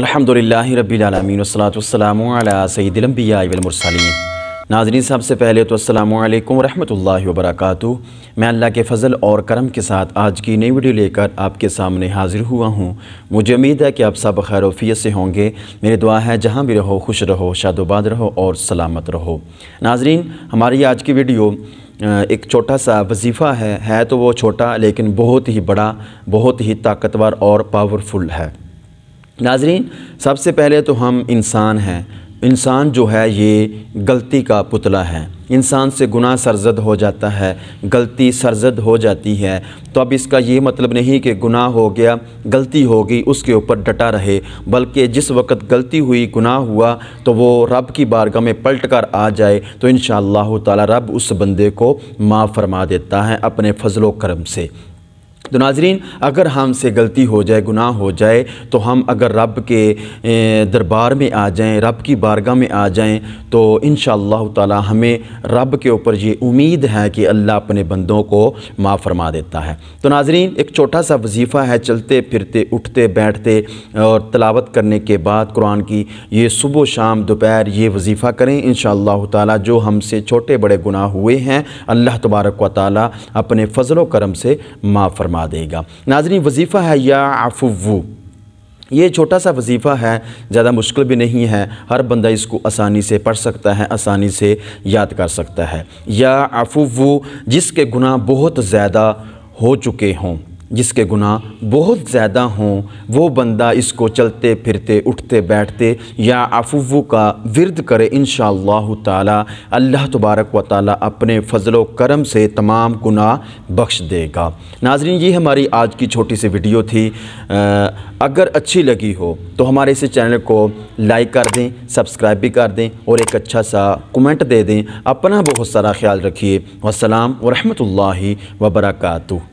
अलहमदिल्ला रबीआलमीन वसलाम सईदिलम्बियामरसलिन नाजरीन साहब से पहले तो असलकम रहमतुल्ला वरक मैं अल्लाह के फ़ल और करम के साथ आज की नई वीडियो लेकर आपके सामने हाज़िर हुआ हूँ मुझे उम्मीद है कि आप सब खैरफियत से होंगे मेरी दुआ है जहाँ भी रहो खुश रहो शादोबाद रहो और सलामत रहो नाजरीन हमारी आज की वीडियो एक छोटा सा वजीफ़ा है है तो वो छोटा लेकिन बहुत ही बड़ा बहुत ही ताकतवर और पावरफुल है नाजरीन सबसे पहले तो हम इंसान हैं इंसान जो है ये गलती का पुतला है इंसान से गुनाह सरजद हो जाता है गलती सरजद हो जाती है तो अब इसका ये मतलब नहीं कि गुनाह हो गया गलती हो गई उसके ऊपर डटा रहे बल्कि जिस वक्त गलती हुई गुनाह हुआ तो वो रब की बारगाह में पलट कर आ जाए तो इन ताला रब उस बंदे को माफ़ फरमा देता है अपने फजलो करम से तो नाजरीन अगर हमसे गलती हो जाए गुनाह हो जाए तो हम अगर रब के दरबार में आ जाएं रब की बारगाह में आ जाएं तो इन ताला हमें रब के ऊपर ये उम्मीद है कि अल्लाह अपने बंदों को माफ़ फरमा देता है तो नाजरीन एक छोटा सा वजीफ़ा है चलते फिरते उठते बैठते और तलावत करने के बाद कुरान की ये सुबह शाम दोपहर ये वजीफ़ा करें इन ताला जो हमसे छोटे बड़े गुनाह हुए हैं अल्लाह तबारक व ताली अपने फ़जल करम से माँ फरमा फरमा देगा नाजरी वजीफ़ा है या आफू ये छोटा सा वजीफ़ा है ज़्यादा मुश्किल भी नहीं है हर बंदा इसको आसानी से पढ़ सकता है आसानी से याद कर सकता है या आफू जिसके गुनाह बहुत ज़्यादा हो चुके हों जिसके गुनाह बहुत ज़्यादा हों वो बंदा इसको चलते फिरते उठते बैठते या अफू का विरद करे इन ताला अल्लाह तबारक व ताली अपने फ़जल करम से तमाम गुनाह बख्श देगा नाजरीन ये हमारी आज की छोटी सी वीडियो थी आ, अगर अच्छी लगी हो तो हमारे इस चैनल को लाइक कर दें सब्सक्राइब भी कर दें और एक अच्छा सा कमेंट दे दें अपना बहुत सारा ख्याल रखिए वसलम वरहमल वबरकू